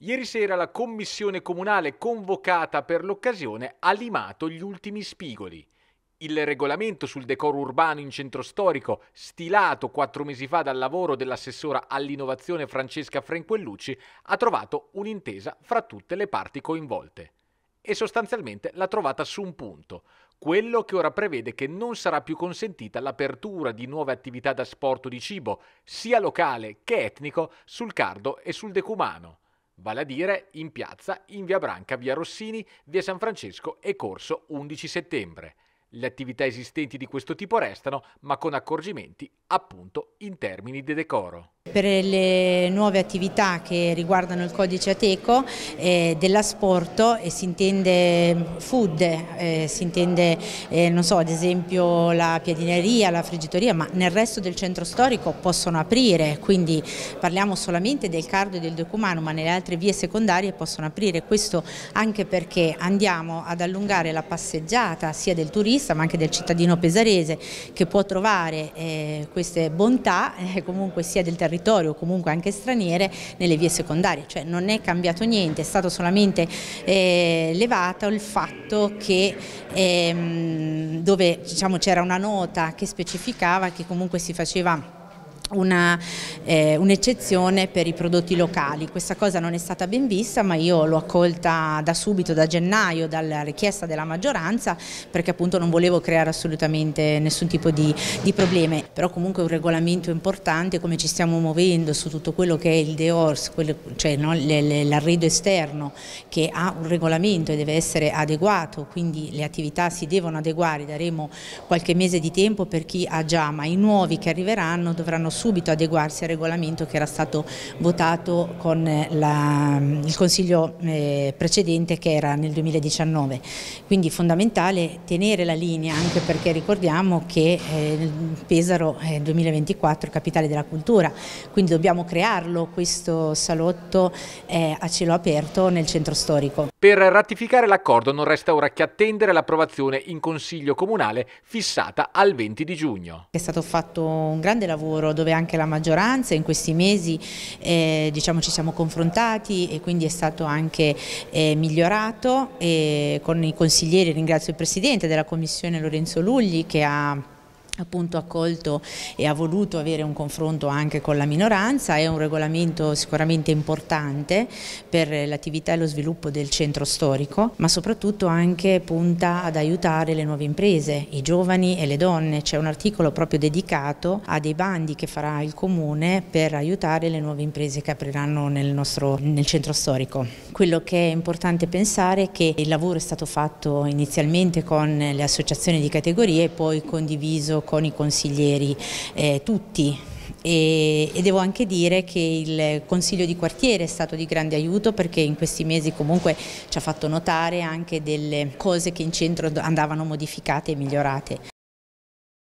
Ieri sera la commissione comunale convocata per l'occasione ha limato gli ultimi spigoli. Il regolamento sul decoro urbano in centro storico, stilato quattro mesi fa dal lavoro dell'assessora all'innovazione Francesca Frenquellucci, ha trovato un'intesa fra tutte le parti coinvolte. E sostanzialmente l'ha trovata su un punto, quello che ora prevede che non sarà più consentita l'apertura di nuove attività da sporto di cibo, sia locale che etnico, sul cardo e sul decumano vale a dire in piazza in via Branca, via Rossini, via San Francesco e corso 11 settembre. Le attività esistenti di questo tipo restano, ma con accorgimenti appunto in termini di decoro. Per le nuove attività che riguardano il codice ateco eh, dell'asporto e si intende food, eh, si intende eh, non so, ad esempio la piadineria, la friggitoria, ma nel resto del centro storico possono aprire, quindi parliamo solamente del Cardo e del decumano, ma nelle altre vie secondarie possono aprire, questo anche perché andiamo ad allungare la passeggiata sia del turismo pesarista ma anche del cittadino pesarese che può trovare eh, queste bontà eh, comunque sia del territorio comunque anche straniere nelle vie secondarie, cioè non è cambiato niente, è stato solamente eh, levato il fatto che ehm, dove diciamo, c'era diciamo, una nota che specificava che comunque si faceva eh, un'eccezione eh, un per i prodotti locali. Questa cosa non è stata ben vista ma io l'ho accolta da subito, da gennaio, dalla richiesta della maggioranza perché appunto non volevo creare assolutamente nessun tipo di, di problemi. Però comunque un regolamento importante come ci stiamo muovendo su tutto quello che è il deors, quello, cioè no, l'arredo esterno che ha un regolamento e deve essere adeguato, quindi le attività si devono adeguare, daremo qualche mese di tempo per chi ha già, ma i nuovi che arriveranno dovranno subito adeguarsi al regolamento che era stato votato con eh, la, il Consiglio eh, precedente che era nel 2019. Quindi fondamentale tenere la linea anche perché ricordiamo che eh, Pesaro eh, nel 2024 capitale della cultura, quindi dobbiamo crearlo questo salotto eh, a cielo aperto nel centro storico. Per ratificare l'accordo non resta ora che attendere l'approvazione in Consiglio Comunale fissata al 20 di giugno. È stato fatto un grande lavoro dove dove anche la maggioranza in questi mesi eh, diciamo, ci siamo confrontati e quindi è stato anche eh, migliorato e con i consiglieri ringrazio il Presidente della Commissione Lorenzo Lugli che ha appunto accolto e ha voluto avere un confronto anche con la minoranza, è un regolamento sicuramente importante per l'attività e lo sviluppo del centro storico, ma soprattutto anche punta ad aiutare le nuove imprese, i giovani e le donne. C'è un articolo proprio dedicato a dei bandi che farà il comune per aiutare le nuove imprese che apriranno nel, nostro, nel centro storico. Quello che è importante pensare è che il lavoro è stato fatto inizialmente con le associazioni di categorie e poi condiviso con i consiglieri eh, tutti. E, e, devo anche dire che il consiglio di quartiere è stato di grande aiuto perché in questi mesi comunque ci ha fatto notare anche delle cose che in centro andavano modificate e migliorate.